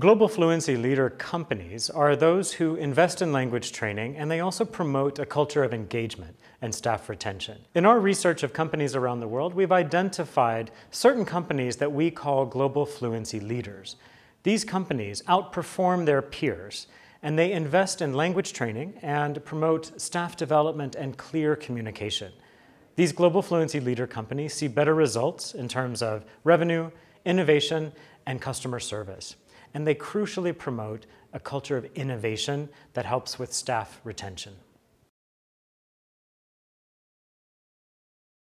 Global fluency leader companies are those who invest in language training and they also promote a culture of engagement and staff retention. In our research of companies around the world, we've identified certain companies that we call global fluency leaders. These companies outperform their peers and they invest in language training and promote staff development and clear communication. These global fluency leader companies see better results in terms of revenue, innovation, and customer service and they crucially promote a culture of innovation that helps with staff retention.